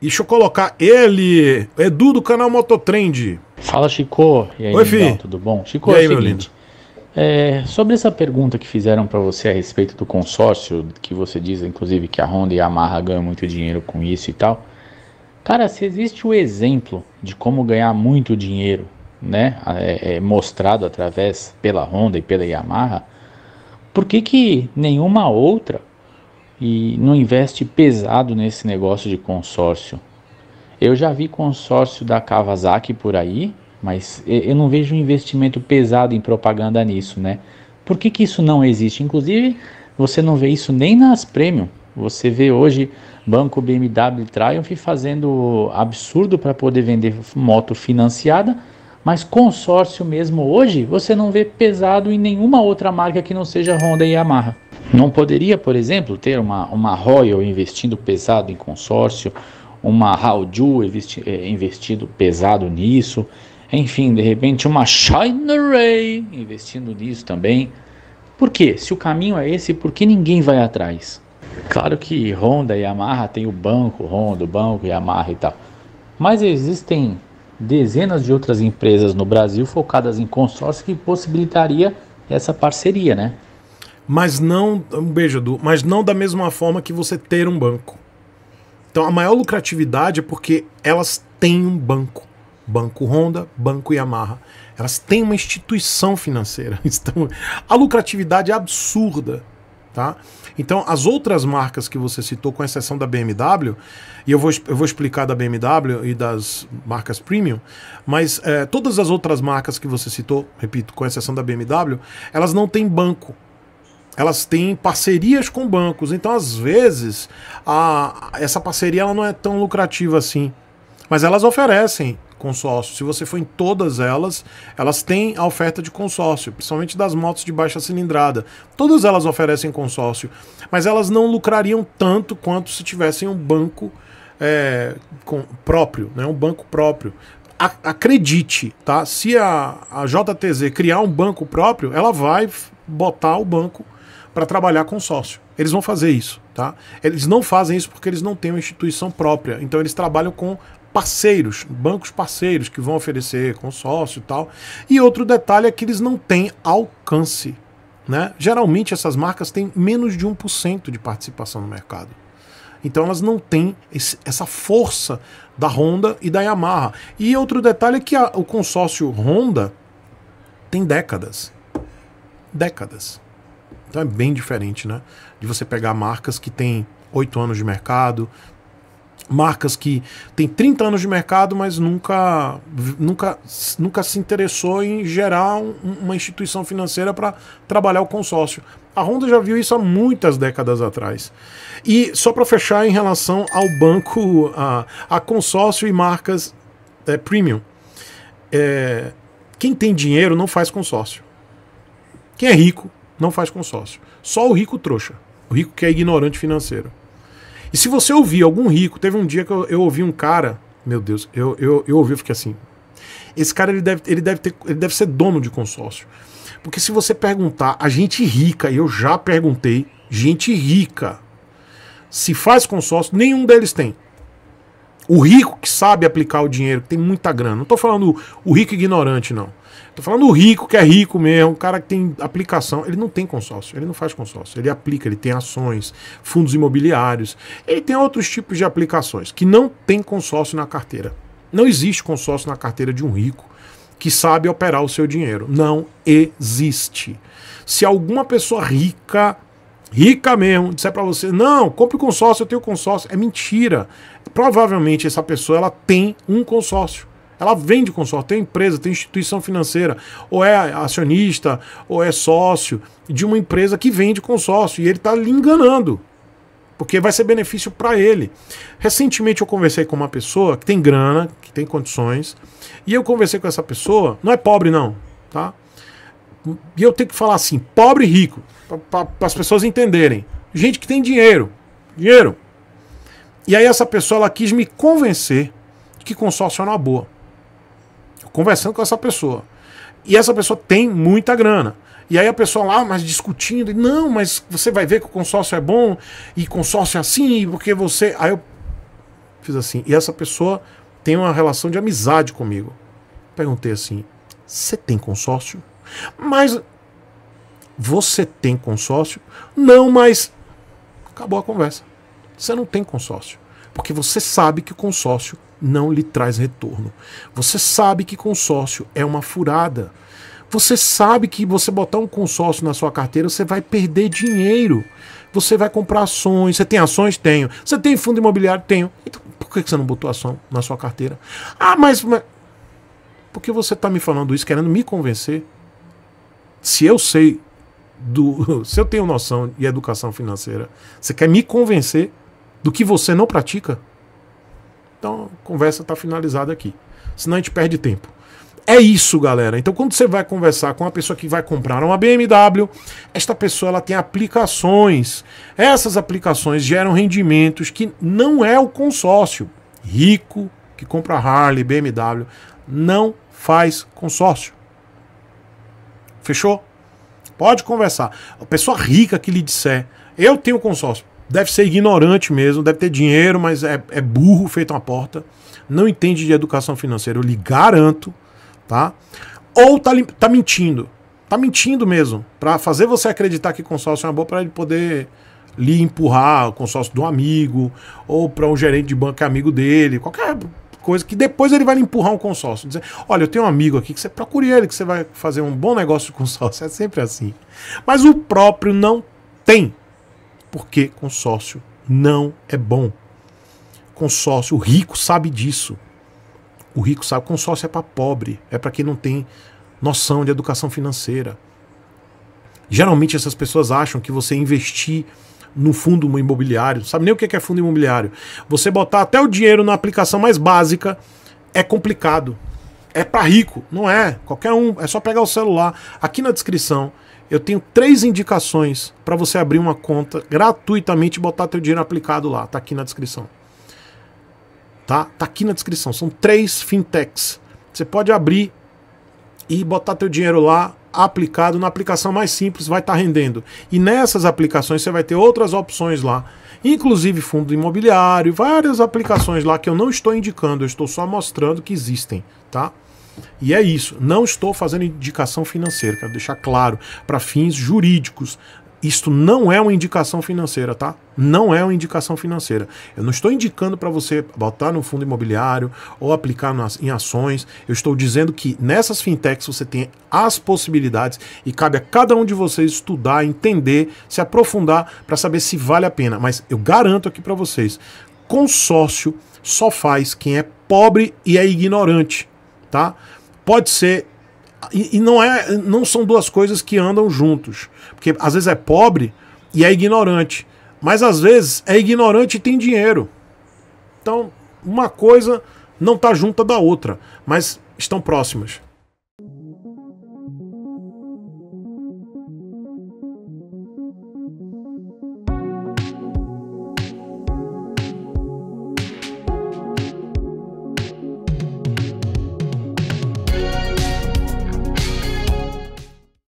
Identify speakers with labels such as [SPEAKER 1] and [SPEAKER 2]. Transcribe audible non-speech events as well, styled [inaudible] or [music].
[SPEAKER 1] Deixa
[SPEAKER 2] eu colocar ele, Edu do canal Mototrend. Fala,
[SPEAKER 1] Chico. E aí, Oi, filho. tudo bom? Chico, e é aí, seguinte, meu lindo? É, sobre essa pergunta que fizeram para você a respeito do consórcio, que você diz, inclusive, que a Honda e a Yamaha ganham muito dinheiro com isso e tal. Cara, se existe o exemplo de como ganhar muito dinheiro, né, é, é, mostrado através pela Honda e pela Yamaha, por que, que nenhuma outra e não investe pesado nesse negócio de consórcio. Eu já vi consórcio da Kawasaki por aí, mas eu não vejo um investimento pesado em propaganda nisso, né? Por que, que isso não existe? Inclusive, você não vê isso nem nas premium. Você vê hoje banco BMW Triumph fazendo absurdo para poder vender moto financiada, mas consórcio mesmo hoje você não vê pesado em nenhuma outra marca que não seja Honda e Yamaha. Não poderia, por exemplo, ter uma, uma Royal investindo pesado em consórcio, uma Haoju eh, investindo pesado nisso, enfim, de repente uma Ray investindo nisso também. Por quê? Se o caminho é esse, por que ninguém vai atrás? Claro que Honda e Yamaha tem o banco, Honda, o banco, Yamaha e tal. Mas existem dezenas de outras empresas no Brasil focadas em consórcio que possibilitaria essa parceria, né? mas
[SPEAKER 2] não um beijo Edu, mas não da mesma forma que você ter um banco. Então a maior lucratividade é porque elas têm um banco, banco Honda, banco Yamaha, elas têm uma instituição financeira. [laughs] Então a lucratividade é absurda, tá? Então as outras marcas que você citou, com exceção da BMW, e eu vou, eu vou explicar da BMW e das marcas premium, mas é, todas as outras marcas que você citou, repito, com exceção da BMW, elas não têm banco elas têm parcerias com bancos. Então, às vezes, a, essa parceria ela não é tão lucrativa assim. Mas elas oferecem consórcio. Se você for em todas elas, elas têm a oferta de consórcio, principalmente das motos de baixa cilindrada. Todas elas oferecem consórcio, mas elas não lucrariam tanto quanto se tivessem um banco é, com, próprio, né? um banco próprio. A, acredite, tá? Se a, a JTZ criar um banco próprio, ela vai botar o banco para trabalhar com sócio. Eles vão fazer isso, tá? Eles não fazem isso porque eles não têm uma instituição própria. Então eles trabalham com parceiros, bancos parceiros que vão oferecer consórcio e tal. E outro detalhe é que eles não têm alcance. Né? Geralmente essas marcas têm menos de 1% de participação no mercado. Então elas não têm esse, essa força da Honda e da Yamaha. E outro detalhe é que a, o consórcio Honda tem décadas. Décadas. Então é bem diferente, né? De você pegar marcas que têm 8 anos de mercado, marcas que têm 30 anos de mercado, mas nunca, nunca, nunca se interessou em gerar um, uma instituição financeira para trabalhar o consórcio. A Honda já viu isso há muitas décadas atrás. E só para fechar em relação ao banco, a, a consórcio e marcas é, premium. É, quem tem dinheiro não faz consórcio. Quem é rico não faz consórcio. Só o rico trouxa. O rico que é ignorante financeiro. E se você ouvir algum rico, teve um dia que eu, eu ouvi um cara, meu Deus, eu, eu, eu ouvi e fiquei assim. Esse cara ele deve, ele, deve ter, ele deve ser dono de consórcio. Porque se você perguntar a gente rica, e eu já perguntei, gente rica, se faz consórcio, nenhum deles tem. O rico que sabe aplicar o dinheiro, que tem muita grana. Não estou falando o rico ignorante, não. Estou falando o rico que é rico mesmo, o cara que tem aplicação. Ele não tem consórcio, ele não faz consórcio. Ele aplica, ele tem ações, fundos imobiliários. Ele tem outros tipos de aplicações que não tem consórcio na carteira. Não existe consórcio na carteira de um rico que sabe operar o seu dinheiro. Não existe. Se alguma pessoa rica rica mesmo, disser para você, não, compre consórcio, eu tenho consórcio, é mentira provavelmente essa pessoa ela tem um consórcio. Ela vende consórcio, tem empresa, tem instituição financeira, ou é acionista, ou é sócio de uma empresa que vende consórcio e ele está lhe enganando, porque vai ser benefício para ele. Recentemente eu conversei com uma pessoa que tem grana, que tem condições, e eu conversei com essa pessoa, não é pobre não, tá? E eu tenho que falar assim, pobre e rico, para as pessoas entenderem. Gente que tem dinheiro, dinheiro, e aí essa pessoa ela quis me convencer que consórcio é uma boa. Conversando com essa pessoa. E essa pessoa tem muita grana. E aí a pessoa lá, mas discutindo, não, mas você vai ver que o consórcio é bom, e consórcio é assim, porque você. Aí eu fiz assim. E essa pessoa tem uma relação de amizade comigo. Perguntei assim: você tem consórcio? Mas. Você tem consórcio? Não, mas. Acabou a conversa você não tem consórcio. Porque você sabe que o consórcio não lhe traz retorno. Você sabe que consórcio é uma furada. Você sabe que você botar um consórcio na sua carteira, você vai perder dinheiro. Você vai comprar ações. Você tem ações? Tenho. Você tem fundo imobiliário? Tenho. Então, por que você não botou ação na sua carteira? Ah, mas. mas... Por que você está me falando isso, querendo me convencer? Se eu sei do. [laughs] Se eu tenho noção de educação financeira, você quer me convencer do que você não pratica, então a conversa está finalizada aqui. Senão a gente perde tempo. É isso, galera. Então, quando você vai conversar com uma pessoa que vai comprar uma BMW, esta pessoa ela tem aplicações. Essas aplicações geram rendimentos que não é o consórcio. Rico que compra Harley, BMW, não faz consórcio. Fechou? Pode conversar. A pessoa rica que lhe disser, eu tenho consórcio. Deve ser ignorante mesmo, deve ter dinheiro, mas é, é burro feito uma porta. Não entende de educação financeira, eu lhe garanto, tá? Ou tá, tá mentindo. Tá mentindo mesmo. para fazer você acreditar que consórcio é uma boa para ele poder lhe empurrar o consórcio do amigo, ou para um gerente de banco que é amigo dele, qualquer coisa, que depois ele vai lhe empurrar um consórcio. Dizer, olha, eu tenho um amigo aqui que você procure ele, que você vai fazer um bom negócio de consórcio. [laughs] É sempre assim. Mas o próprio não tem. Porque consórcio não é bom. Consórcio, o rico sabe disso. O rico sabe, consórcio é para pobre, é para quem não tem noção de educação financeira. Geralmente essas pessoas acham que você investir no fundo imobiliário, sabe nem o que é, é fundo imobiliário. Você botar até o dinheiro na aplicação mais básica é complicado. É para rico, não é? Qualquer um, é só pegar o celular. Aqui na descrição eu tenho três indicações para você abrir uma conta gratuitamente e botar teu dinheiro aplicado lá. Tá aqui na descrição. Tá? Tá aqui na descrição. São três fintechs. Você pode abrir e botar teu dinheiro lá aplicado na aplicação mais simples, vai estar tá rendendo. E nessas aplicações você vai ter outras opções lá, inclusive fundo imobiliário, várias aplicações lá que eu não estou indicando, eu estou só mostrando que existem, tá? E é isso. Não estou fazendo indicação financeira, quero deixar claro, para fins jurídicos. Isto não é uma indicação financeira, tá? Não é uma indicação financeira. Eu não estou indicando para você botar no fundo imobiliário ou aplicar nas, em ações. Eu estou dizendo que nessas fintechs você tem as possibilidades e cabe a cada um de vocês estudar, entender, se aprofundar para saber se vale a pena. Mas eu garanto aqui para vocês, consórcio só faz quem é pobre e é ignorante tá? Pode ser e, e, não é, não são duas coisas que andam juntos, porque às vezes é pobre e é ignorante, mas às vezes é ignorante e tem dinheiro. Então, uma coisa não está junta da outra, mas estão próximas.